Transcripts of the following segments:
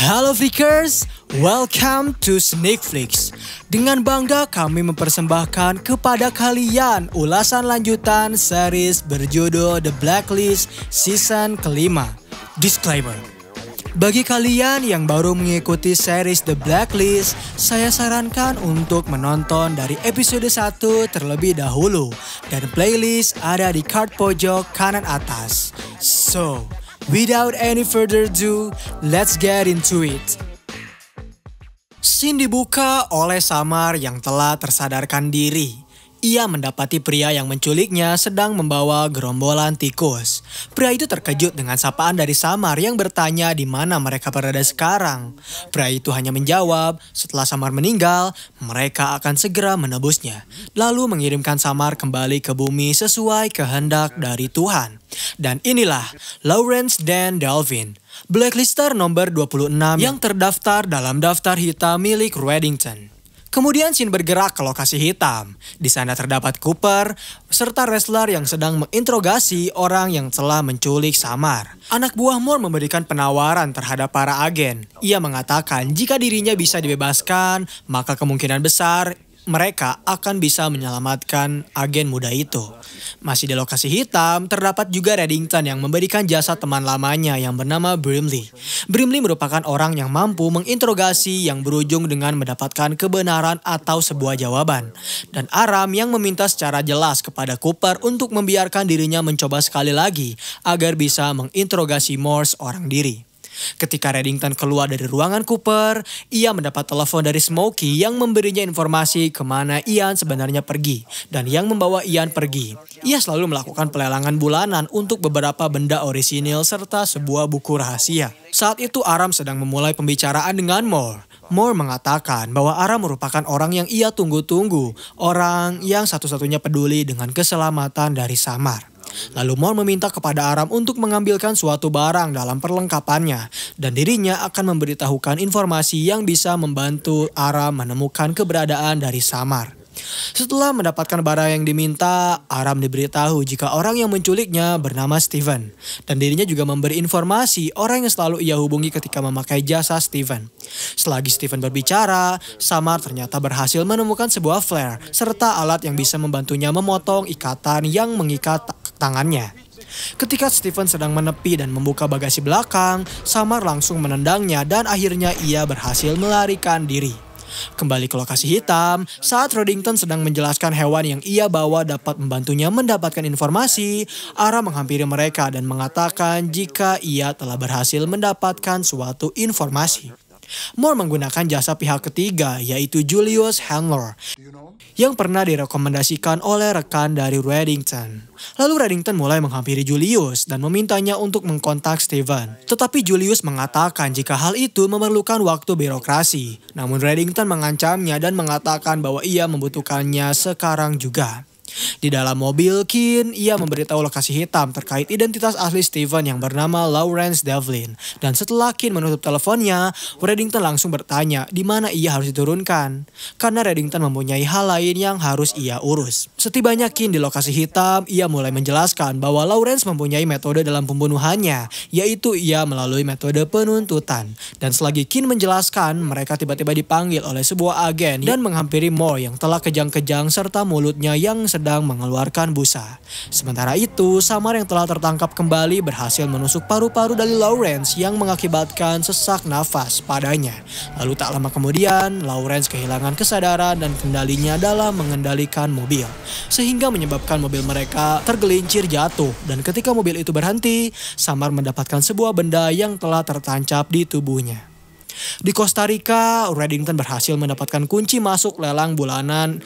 Halo Flickers, welcome to Sneakflix. Dengan bangga kami mempersembahkan kepada kalian ulasan lanjutan series berjudul The Blacklist season kelima. Disclaimer, bagi kalian yang baru mengikuti series The Blacklist, saya sarankan untuk menonton dari episode 1 terlebih dahulu dan playlist ada di card pojok kanan atas. So, Without any further ado, let's get into it. Scene dibuka oleh Samar yang telah tersadarkan diri. Ia mendapati pria yang menculiknya sedang membawa gerombolan tikus. Pria itu terkejut dengan sapaan dari Samar yang bertanya di mana mereka berada sekarang. Pria itu hanya menjawab, setelah Samar meninggal, mereka akan segera menebusnya. Lalu mengirimkan Samar kembali ke bumi sesuai kehendak dari Tuhan. Dan inilah Lawrence Dan Delvin, blacklister nomor 26 yang terdaftar dalam daftar hitam milik Reddington. Kemudian Shin bergerak ke lokasi hitam. Di sana terdapat Cooper, serta wrestler yang sedang menginterogasi orang yang telah menculik Samar. Anak buah Moore memberikan penawaran terhadap para agen. Ia mengatakan jika dirinya bisa dibebaskan, maka kemungkinan besar mereka akan bisa menyelamatkan agen muda itu. Masih di lokasi hitam, terdapat juga Reddington yang memberikan jasa teman lamanya yang bernama Brimley. Brimley merupakan orang yang mampu menginterogasi yang berujung dengan mendapatkan kebenaran atau sebuah jawaban. Dan Aram yang meminta secara jelas kepada Cooper untuk membiarkan dirinya mencoba sekali lagi agar bisa menginterogasi Morse orang diri. Ketika Reddington keluar dari ruangan Cooper, ia mendapat telepon dari Smokey yang memberinya informasi kemana Ian sebenarnya pergi dan yang membawa Ian pergi. Ia selalu melakukan pelelangan bulanan untuk beberapa benda orisinil serta sebuah buku rahasia. Saat itu Aram sedang memulai pembicaraan dengan Moore. Moore mengatakan bahwa Aram merupakan orang yang ia tunggu-tunggu, orang yang satu-satunya peduli dengan keselamatan dari Samar. Lalu Mor meminta kepada Aram untuk mengambilkan suatu barang dalam perlengkapannya dan dirinya akan memberitahukan informasi yang bisa membantu Aram menemukan keberadaan dari Samar. Setelah mendapatkan barang yang diminta, Aram diberitahu jika orang yang menculiknya bernama Steven. Dan dirinya juga memberi informasi orang yang selalu ia hubungi ketika memakai jasa Steven. Selagi Steven berbicara, Samar ternyata berhasil menemukan sebuah flare serta alat yang bisa membantunya memotong ikatan yang mengikat tangannya. Ketika Steven sedang menepi dan membuka bagasi belakang, Samar langsung menendangnya dan akhirnya ia berhasil melarikan diri. Kembali ke lokasi hitam, saat Roddington sedang menjelaskan hewan yang ia bawa dapat membantunya mendapatkan informasi, Ara menghampiri mereka dan mengatakan jika ia telah berhasil mendapatkan suatu informasi. Moore menggunakan jasa pihak ketiga yaitu Julius Handler yang pernah direkomendasikan oleh rekan dari Reddington. Lalu Reddington mulai menghampiri Julius dan memintanya untuk mengkontak Steven. Tetapi Julius mengatakan jika hal itu memerlukan waktu birokrasi. Namun Reddington mengancamnya dan mengatakan bahwa ia membutuhkannya sekarang juga. Di dalam mobil, Kin, ia memberitahu lokasi hitam terkait identitas asli Steven yang bernama Lawrence Devlin. Dan setelah Kin menutup teleponnya, Reddington langsung bertanya di mana ia harus diturunkan. Karena Reddington mempunyai hal lain yang harus ia urus. Setibanya Kin di lokasi hitam, ia mulai menjelaskan bahwa Lawrence mempunyai metode dalam pembunuhannya, yaitu ia melalui metode penuntutan. Dan selagi Kin menjelaskan, mereka tiba-tiba dipanggil oleh sebuah agen dan menghampiri Moore yang telah kejang-kejang serta mulutnya yang sedang sedang mengeluarkan busa. Sementara itu, Samar yang telah tertangkap kembali berhasil menusuk paru-paru dari Lawrence yang mengakibatkan sesak nafas padanya. Lalu tak lama kemudian, Lawrence kehilangan kesadaran dan kendalinya dalam mengendalikan mobil. Sehingga menyebabkan mobil mereka tergelincir jatuh dan ketika mobil itu berhenti, Samar mendapatkan sebuah benda yang telah tertancap di tubuhnya. Di Costa Rica, Reddington berhasil mendapatkan kunci masuk lelang bulanan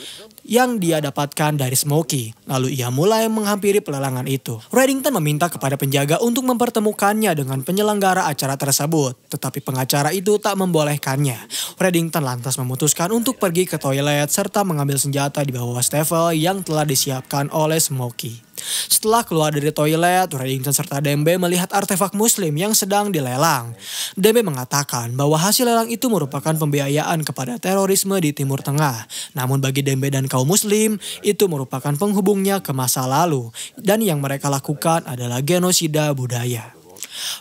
yang dia dapatkan dari Smokey. Lalu ia mulai menghampiri pelelangan itu. Reddington meminta kepada penjaga untuk mempertemukannya dengan penyelenggara acara tersebut. Tetapi pengacara itu tak membolehkannya. Reddington lantas memutuskan untuk pergi ke toilet serta mengambil senjata di bawah Steffel yang telah disiapkan oleh Smokey. Setelah keluar dari toilet, Reddington serta Dembe melihat artefak muslim yang sedang dilelang. Dembe mengatakan bahwa hasil lelang itu merupakan pembiayaan kepada terorisme di Timur Tengah. Namun bagi Dembe dan kaum muslim, itu merupakan penghubungnya ke masa lalu. Dan yang mereka lakukan adalah genosida budaya.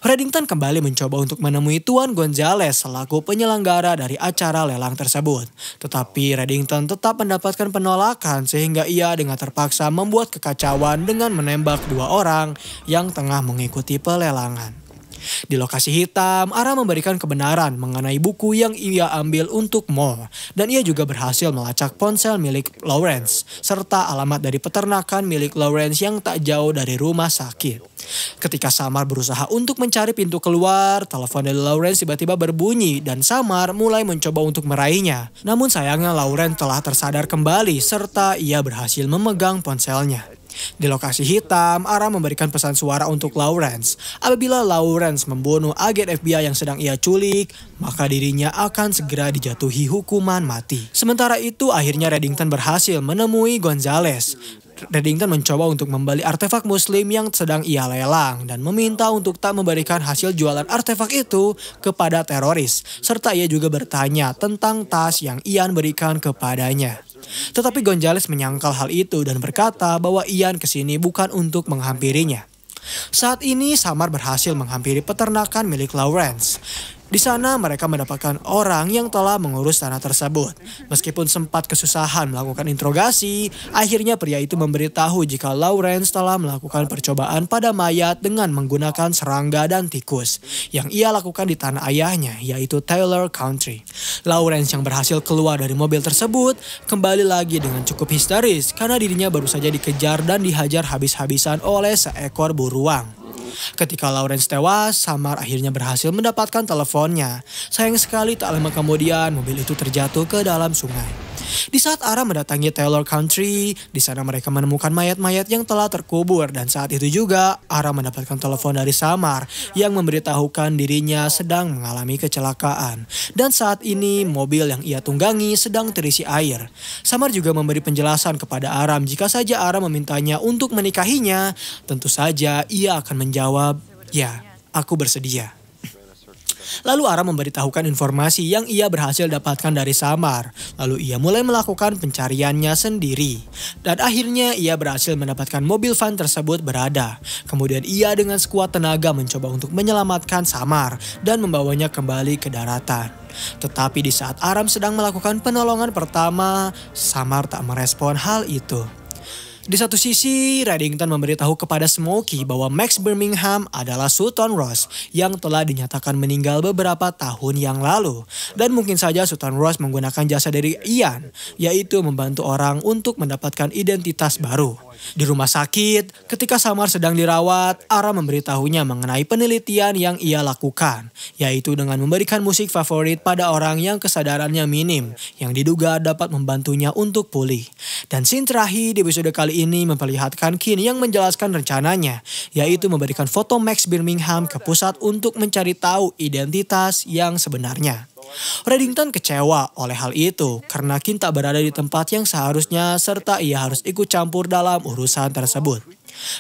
Reddington kembali mencoba untuk menemui Tuan Gonzales selaku penyelenggara dari acara lelang tersebut. Tetapi Reddington tetap mendapatkan penolakan sehingga ia dengan terpaksa membuat kekacauan dengan menembak dua orang yang tengah mengikuti pelelangan. Di lokasi hitam, Ara memberikan kebenaran mengenai buku yang ia ambil untuk Mo, dan ia juga berhasil melacak ponsel milik Lawrence, serta alamat dari peternakan milik Lawrence yang tak jauh dari rumah sakit. Ketika Samar berusaha untuk mencari pintu keluar, telepon dari Lawrence tiba-tiba berbunyi dan Samar mulai mencoba untuk meraihnya. Namun sayangnya Lawrence telah tersadar kembali serta ia berhasil memegang ponselnya. Di lokasi hitam, Ara memberikan pesan suara untuk Lawrence. Apabila Lawrence membunuh agen FBI yang sedang ia culik, maka dirinya akan segera dijatuhi hukuman mati. Sementara itu, akhirnya Reddington berhasil menemui Gonzales. Reddington mencoba untuk membeli artefak muslim yang sedang ia lelang dan meminta untuk tak memberikan hasil jualan artefak itu kepada teroris. Serta ia juga bertanya tentang tas yang Ian berikan kepadanya. Tetapi Gonzales menyangkal hal itu dan berkata bahwa Ian kesini bukan untuk menghampirinya. Saat ini Samar berhasil menghampiri peternakan milik Lawrence. Di sana mereka mendapatkan orang yang telah mengurus tanah tersebut. Meskipun sempat kesusahan melakukan interogasi, akhirnya pria itu memberitahu jika Lawrence telah melakukan percobaan pada mayat dengan menggunakan serangga dan tikus yang ia lakukan di tanah ayahnya yaitu Taylor Country. Lawrence yang berhasil keluar dari mobil tersebut kembali lagi dengan cukup histeris karena dirinya baru saja dikejar dan dihajar habis-habisan oleh seekor buruang. Ketika Lawrence tewas, Samar akhirnya berhasil mendapatkan teleponnya. Sayang sekali tak lama kemudian mobil itu terjatuh ke dalam sungai. Di saat Ara mendatangi Taylor Country, di sana mereka menemukan mayat-mayat yang telah terkubur dan saat itu juga Ara mendapatkan telepon dari Samar yang memberitahukan dirinya sedang mengalami kecelakaan. Dan saat ini mobil yang ia tunggangi sedang terisi air. Samar juga memberi penjelasan kepada Aram jika saja Aram memintanya untuk menikahinya, tentu saja ia akan menjawab, "Ya, aku bersedia." Lalu Ara memberitahukan informasi yang ia berhasil dapatkan dari Samar. Lalu ia mulai melakukan pencariannya sendiri. Dan akhirnya ia berhasil mendapatkan mobil van tersebut berada. Kemudian ia dengan sekuat tenaga mencoba untuk menyelamatkan Samar dan membawanya kembali ke daratan. Tetapi di saat Aram sedang melakukan penolongan pertama, Samar tak merespon hal itu. Di satu sisi, Reddington memberitahu kepada Smokey bahwa Max Birmingham adalah Sultan Ross yang telah dinyatakan meninggal beberapa tahun yang lalu. Dan mungkin saja Sultan Ross menggunakan jasa dari Ian, yaitu membantu orang untuk mendapatkan identitas baru. Di rumah sakit, ketika Samar sedang dirawat, Ara memberitahunya mengenai penelitian yang ia lakukan, yaitu dengan memberikan musik favorit pada orang yang kesadarannya minim, yang diduga dapat membantunya untuk pulih. Dan scene terakhir di episode kali ini memperlihatkan Kin yang menjelaskan rencananya, yaitu memberikan foto Max Birmingham ke pusat untuk mencari tahu identitas yang sebenarnya. Reddington kecewa oleh hal itu karena Keane tak berada di tempat yang seharusnya serta ia harus ikut campur dalam urusan tersebut.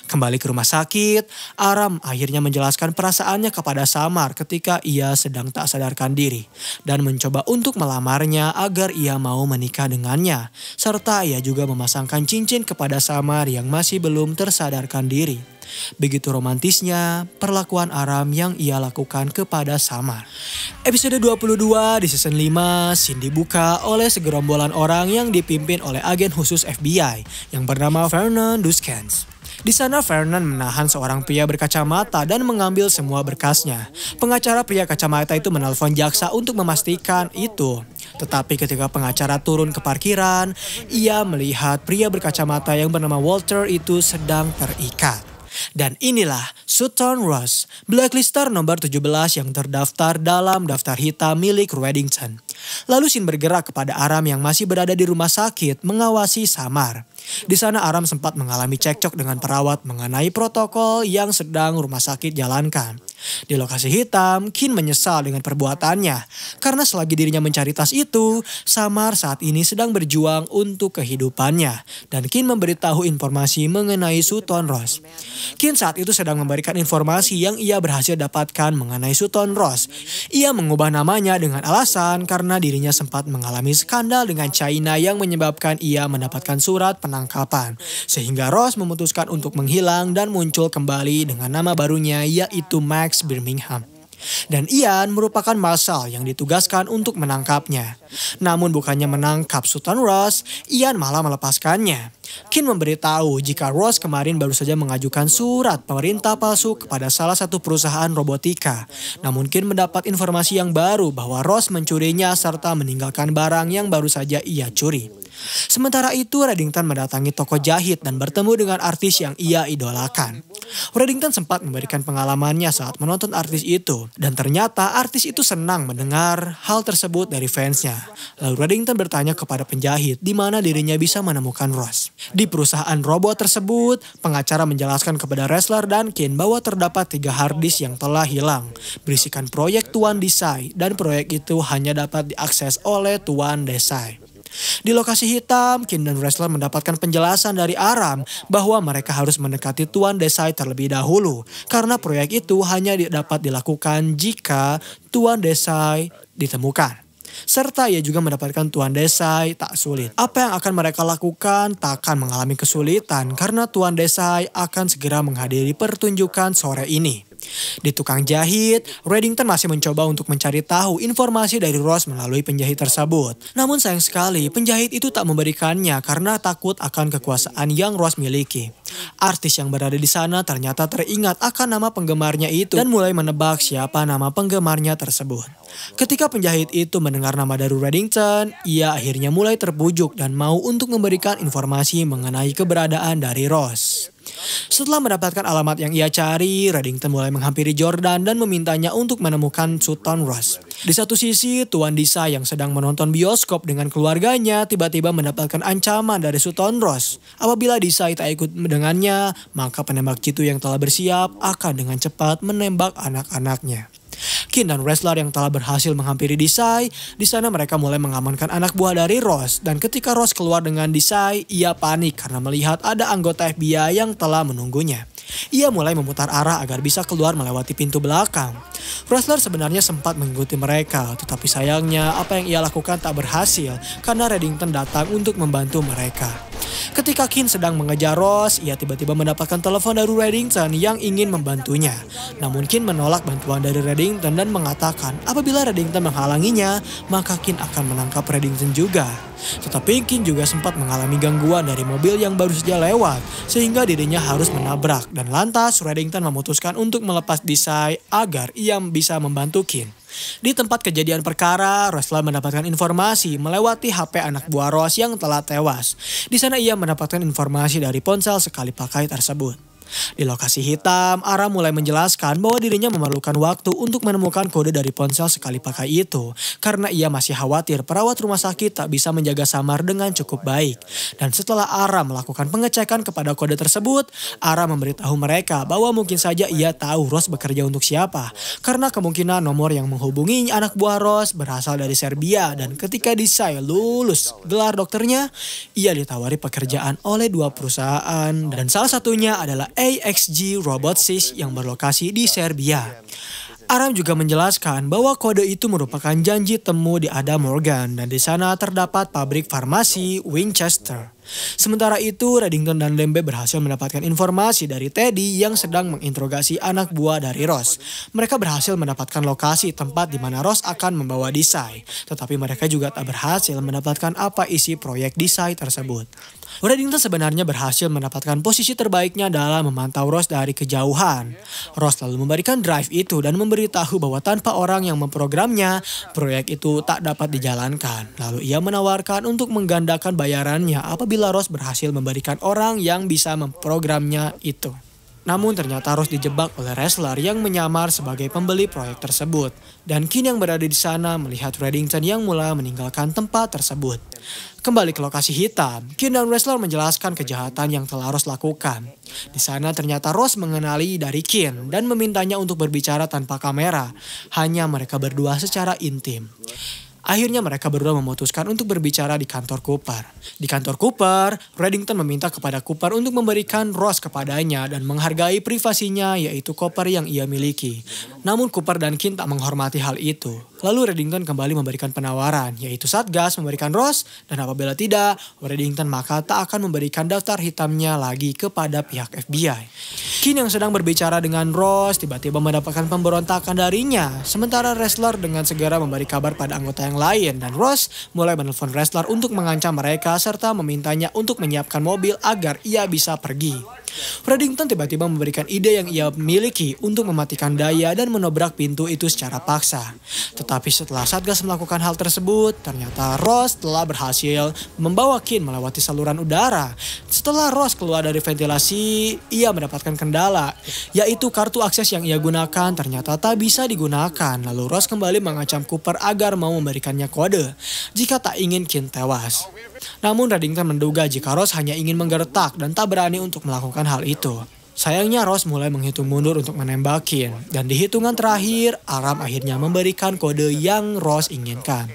Kembali ke rumah sakit, Aram akhirnya menjelaskan perasaannya kepada Samar ketika ia sedang tak sadarkan diri dan mencoba untuk melamarnya agar ia mau menikah dengannya. Serta ia juga memasangkan cincin kepada Samar yang masih belum tersadarkan diri. Begitu romantisnya perlakuan Aram yang ia lakukan kepada Samar. Episode 22 di season 5, Cindy buka oleh segerombolan orang yang dipimpin oleh agen khusus FBI yang bernama Vernon Duskens. Di sana Vernon menahan seorang pria berkacamata dan mengambil semua berkasnya. Pengacara pria kacamata itu menelpon jaksa untuk memastikan itu. Tetapi ketika pengacara turun ke parkiran, ia melihat pria berkacamata yang bernama Walter itu sedang terikat. Dan inilah Sutton Ross, blacklister nomor 17 yang terdaftar dalam daftar hitam milik Reddington. Lalu sin bergerak kepada Aram yang masih berada di rumah sakit mengawasi Samar. Di sana Aram sempat mengalami cekcok dengan perawat mengenai protokol yang sedang rumah sakit jalankan. Di lokasi hitam, Kin menyesal dengan perbuatannya karena selagi dirinya mencari tas itu, Samar saat ini sedang berjuang untuk kehidupannya dan Kin memberitahu informasi mengenai Suton Ross. Kin saat itu sedang memberikan informasi yang ia berhasil dapatkan mengenai Suton Ross. Ia mengubah namanya dengan alasan karena dirinya sempat mengalami skandal dengan China yang menyebabkan ia mendapatkan surat penangkapan. Sehingga Ross memutuskan untuk menghilang dan muncul kembali dengan nama barunya yaitu Max Birmingham. Dan Ian merupakan marshal yang ditugaskan untuk menangkapnya. Namun bukannya menangkap Sultan Ross, Ian malah melepaskannya. Kin memberitahu jika Ross kemarin baru saja mengajukan surat pemerintah palsu kepada salah satu perusahaan robotika. Namun Kin mendapat informasi yang baru bahwa Ross mencurinya serta meninggalkan barang yang baru saja ia curi. Sementara itu, Reddington mendatangi toko jahit dan bertemu dengan artis yang ia idolakan. Reddington sempat memberikan pengalamannya saat menonton artis itu. Dan ternyata artis itu senang mendengar hal tersebut dari fansnya. Lalu Reddington bertanya kepada penjahit di mana dirinya bisa menemukan Ross. Di perusahaan robot tersebut, pengacara menjelaskan kepada wrestler dan Kane bahwa terdapat tiga harddisk yang telah hilang. Berisikan proyek Tuan Desai dan proyek itu hanya dapat diakses oleh Tuan Desai. Di lokasi hitam, Kin dan Wrestler mendapatkan penjelasan dari Aram bahwa mereka harus mendekati Tuan Desai terlebih dahulu karena proyek itu hanya dapat dilakukan jika Tuan Desai ditemukan serta ia juga mendapatkan Tuan Desai tak sulit. Apa yang akan mereka lakukan tak akan mengalami kesulitan karena Tuan Desai akan segera menghadiri pertunjukan sore ini. Di tukang jahit, Reddington masih mencoba untuk mencari tahu informasi dari Ross melalui penjahit tersebut. Namun sayang sekali, penjahit itu tak memberikannya karena takut akan kekuasaan yang Ross miliki. Artis yang berada di sana ternyata teringat akan nama penggemarnya itu dan mulai menebak siapa nama penggemarnya tersebut. Ketika penjahit itu mendengar nama dari Reddington, ia akhirnya mulai terbujuk dan mau untuk memberikan informasi mengenai keberadaan dari Ross. Setelah mendapatkan alamat yang ia cari, Reddington mulai menghampiri Jordan dan memintanya untuk menemukan Sutton Ross. Di satu sisi, Tuan Disa yang sedang menonton bioskop dengan keluarganya tiba-tiba mendapatkan ancaman dari Sutton Ross. Apabila Disa tak ikut dengannya, maka penembak jitu yang telah bersiap akan dengan cepat menembak anak-anaknya. Kin dan Wrestler yang telah berhasil menghampiri Desai, di sana mereka mulai mengamankan anak buah dari Ross. Dan ketika Ross keluar dengan Desai, ia panik karena melihat ada anggota FBI yang telah menunggunya. Ia mulai memutar arah agar bisa keluar melewati pintu belakang. Wrestler sebenarnya sempat mengikuti mereka, tetapi sayangnya apa yang ia lakukan tak berhasil karena Reddington datang untuk membantu mereka. Ketika Kin sedang mengejar Ross, ia tiba-tiba mendapatkan telepon dari Reddington yang ingin membantunya. Namun Kin menolak bantuan dari Reddington Reddington dan mengatakan apabila Reddington menghalanginya, maka Kin akan menangkap Reddington juga. Tetapi Kin juga sempat mengalami gangguan dari mobil yang baru saja lewat, sehingga dirinya harus menabrak. Dan lantas Reddington memutuskan untuk melepas Desai agar ia bisa membantu Kin. Di tempat kejadian perkara, Rosla mendapatkan informasi melewati HP anak buah Ross yang telah tewas. Di sana ia mendapatkan informasi dari ponsel sekali pakai tersebut. Di lokasi hitam, Ara mulai menjelaskan bahwa dirinya memerlukan waktu untuk menemukan kode dari ponsel sekali pakai itu karena ia masih khawatir perawat rumah sakit tak bisa menjaga samar dengan cukup baik. Dan setelah Ara melakukan pengecekan kepada kode tersebut, Ara memberitahu mereka bahwa mungkin saja ia tahu Ros bekerja untuk siapa karena kemungkinan nomor yang menghubungi anak buah Ros berasal dari Serbia dan ketika Desai lulus gelar dokternya, ia ditawari pekerjaan oleh dua perusahaan dan salah satunya adalah AXG Robotics yang berlokasi di Serbia. Aram juga menjelaskan bahwa kode itu merupakan janji temu di Adam Morgan dan di sana terdapat pabrik farmasi Winchester. Sementara itu, Reddington dan Lembe berhasil mendapatkan informasi dari Teddy yang sedang menginterogasi anak buah dari Ross. Mereka berhasil mendapatkan lokasi tempat di mana Ross akan membawa Desai, tetapi mereka juga tak berhasil mendapatkan apa isi proyek Desai tersebut. Reddington sebenarnya berhasil mendapatkan posisi terbaiknya dalam memantau Ross dari kejauhan. Ross lalu memberikan drive itu dan memberitahu bahwa tanpa orang yang memprogramnya, proyek itu tak dapat dijalankan. Lalu ia menawarkan untuk menggandakan bayarannya apabila bila Ross berhasil memberikan orang yang bisa memprogramnya itu. Namun ternyata Ross dijebak oleh wrestler yang menyamar sebagai pembeli proyek tersebut. Dan Kin yang berada di sana melihat Reddington yang mulai meninggalkan tempat tersebut. Kembali ke lokasi hitam, Kin dan wrestler menjelaskan kejahatan yang telah Ross lakukan. Di sana ternyata Ross mengenali dari Kin dan memintanya untuk berbicara tanpa kamera. Hanya mereka berdua secara intim. Akhirnya mereka berdua memutuskan untuk berbicara di kantor Cooper. Di kantor Cooper, Reddington meminta kepada Cooper untuk memberikan Ross kepadanya dan menghargai privasinya yaitu koper yang ia miliki. Namun Cooper dan Kim tak menghormati hal itu. Lalu Reddington kembali memberikan penawaran, yaitu Satgas memberikan Ross, dan apabila tidak, Reddington maka tak akan memberikan daftar hitamnya lagi kepada pihak FBI. Kin yang sedang berbicara dengan Ross tiba-tiba mendapatkan pemberontakan darinya, sementara wrestler dengan segera memberi kabar pada anggota yang lain, dan Ross mulai menelpon wrestler untuk mengancam mereka serta memintanya untuk menyiapkan mobil agar ia bisa pergi. Reddington tiba-tiba memberikan ide yang ia miliki untuk mematikan daya dan menobrak pintu itu secara paksa. Tetapi setelah Satgas melakukan hal tersebut, ternyata Ross telah berhasil membawa Kin melewati saluran udara. Setelah Ross keluar dari ventilasi, ia mendapatkan kendala, yaitu kartu akses yang ia gunakan ternyata tak bisa digunakan. Lalu Ross kembali mengancam Cooper agar mau memberikannya kode jika tak ingin Kin tewas. Namun Reddington menduga jika Ross hanya ingin menggertak dan tak berani untuk melakukan hal itu. Sayangnya Ross mulai menghitung mundur untuk menembakin dan di hitungan terakhir Aram akhirnya memberikan kode yang Ross inginkan.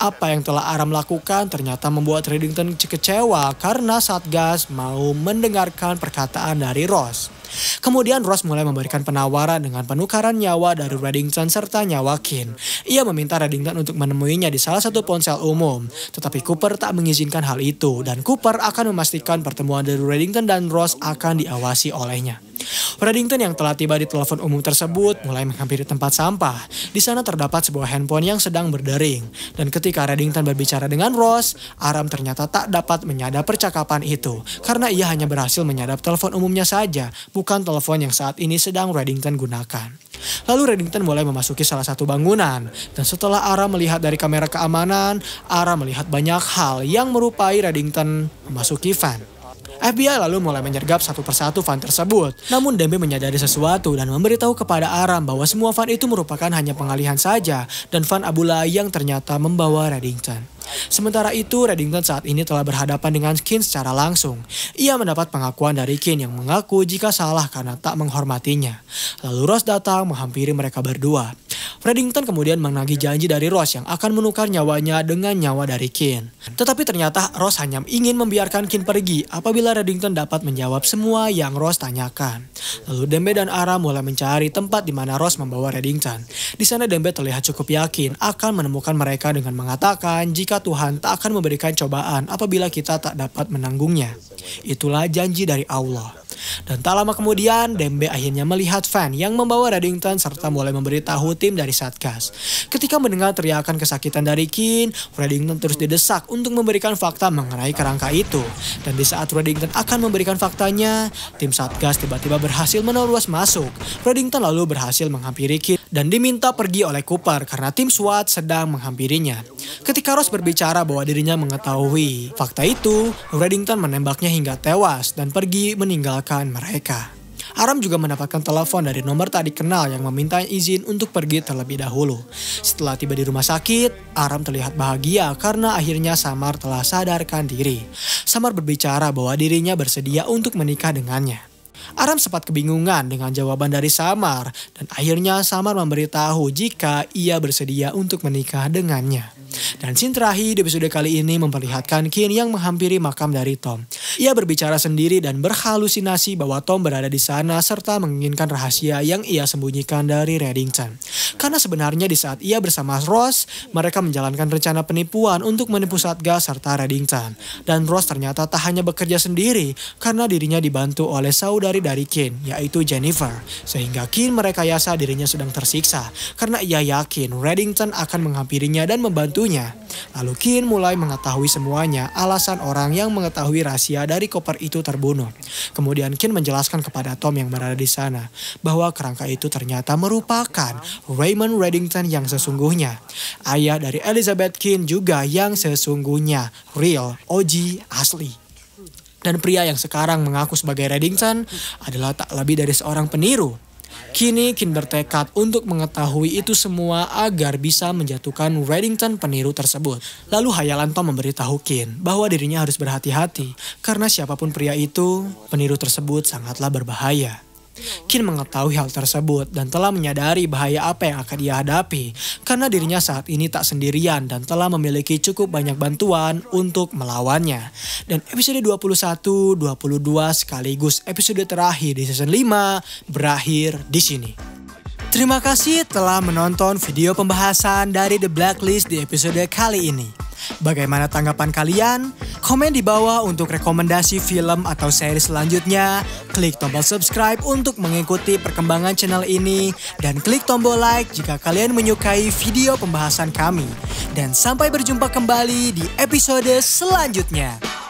Apa yang telah Aram lakukan ternyata membuat Reddington kecewa karena Satgas mau mendengarkan perkataan dari Ross. Kemudian Ross mulai memberikan penawaran dengan penukaran nyawa dari Reddington serta nyawa Kin. Ia meminta Reddington untuk menemuinya di salah satu ponsel umum, tetapi Cooper tak mengizinkan hal itu dan Cooper akan memastikan pertemuan dari Reddington dan Ross akan diawasi olehnya. Reddington yang telah tiba di telepon umum tersebut mulai menghampiri tempat sampah. Di sana terdapat sebuah handphone yang sedang berdering. Dan ketika Reddington berbicara dengan Ross, Aram ternyata tak dapat menyadap percakapan itu karena ia hanya berhasil menyadap telepon umumnya saja, bukan telepon yang saat ini sedang Reddington gunakan. Lalu Reddington mulai memasuki salah satu bangunan, dan setelah Ara melihat dari kamera keamanan, Ara melihat banyak hal yang merupai Reddington memasuki van. FBI lalu mulai menyergap satu persatu van tersebut. Namun Dembe menyadari sesuatu dan memberitahu kepada Aram bahwa semua van itu merupakan hanya pengalihan saja dan van Abula yang ternyata membawa Reddington. Sementara itu, Reddington saat ini telah berhadapan dengan Kin secara langsung. Ia mendapat pengakuan dari Kin yang mengaku jika salah karena tak menghormatinya. Lalu Ross datang menghampiri mereka berdua. Reddington kemudian menagih janji dari Ross yang akan menukar nyawanya dengan nyawa dari Kin. Tetapi ternyata Ross hanya ingin membiarkan Kin pergi apabila Reddington dapat menjawab semua yang Ross tanyakan. Lalu Dembe dan Ara mulai mencari tempat di mana Ross membawa Reddington. Di sana Dembe terlihat cukup yakin akan menemukan mereka dengan mengatakan jika jika Tuhan tak akan memberikan cobaan apabila kita tak dapat menanggungnya. Itulah janji dari Allah. Dan tak lama kemudian, Dembe akhirnya melihat Van yang membawa Reddington serta mulai memberitahu tim dari Satgas. Ketika mendengar teriakan kesakitan dari Kin, Reddington terus didesak untuk memberikan fakta mengenai kerangka itu. Dan di saat Reddington akan memberikan faktanya, tim Satgas tiba-tiba berhasil menerobos masuk. Reddington lalu berhasil menghampiri Kin dan diminta pergi oleh Cooper karena tim SWAT sedang menghampirinya. Ketika Ross berbicara, berbicara bahwa dirinya mengetahui. Fakta itu, Reddington menembaknya hingga tewas dan pergi meninggalkan mereka. Aram juga mendapatkan telepon dari nomor tak dikenal yang meminta izin untuk pergi terlebih dahulu. Setelah tiba di rumah sakit, Aram terlihat bahagia karena akhirnya Samar telah sadarkan diri. Samar berbicara bahwa dirinya bersedia untuk menikah dengannya. Aram sempat kebingungan dengan jawaban dari Samar dan akhirnya Samar memberitahu jika ia bersedia untuk menikah dengannya. Dan scene terakhir di episode kali ini memperlihatkan Kin yang menghampiri makam dari Tom. Ia berbicara sendiri dan berhalusinasi bahwa Tom berada di sana serta menginginkan rahasia yang ia sembunyikan dari Reddington. Karena sebenarnya di saat ia bersama Ross, mereka menjalankan rencana penipuan untuk menipu Satgas serta Reddington. Dan Ross ternyata tak hanya bekerja sendiri karena dirinya dibantu oleh saudari istri dari Kin, yaitu Jennifer, sehingga Kin merekayasa dirinya sedang tersiksa karena ia yakin Reddington akan menghampirinya dan membantunya. Lalu Kin mulai mengetahui semuanya alasan orang yang mengetahui rahasia dari koper itu terbunuh. Kemudian Kin menjelaskan kepada Tom yang berada di sana bahwa kerangka itu ternyata merupakan Raymond Reddington yang sesungguhnya. Ayah dari Elizabeth Kin juga yang sesungguhnya, real, OG, asli. Dan pria yang sekarang mengaku sebagai Reddington adalah tak lebih dari seorang peniru. Kini Kin bertekad untuk mengetahui itu semua agar bisa menjatuhkan Reddington peniru tersebut. Lalu hayalan Tom memberitahu Kin bahwa dirinya harus berhati-hati karena siapapun pria itu, peniru tersebut sangatlah berbahaya. Kin mengetahui hal tersebut dan telah menyadari bahaya apa yang akan ia hadapi karena dirinya saat ini tak sendirian dan telah memiliki cukup banyak bantuan untuk melawannya. Dan episode 21, 22 sekaligus episode terakhir di season 5 berakhir di sini. Terima kasih telah menonton video pembahasan dari The Blacklist di episode kali ini. Bagaimana tanggapan kalian? Komen di bawah untuk rekomendasi film atau seri selanjutnya. Klik tombol subscribe untuk mengikuti perkembangan channel ini. Dan klik tombol like jika kalian menyukai video pembahasan kami. Dan sampai berjumpa kembali di episode selanjutnya.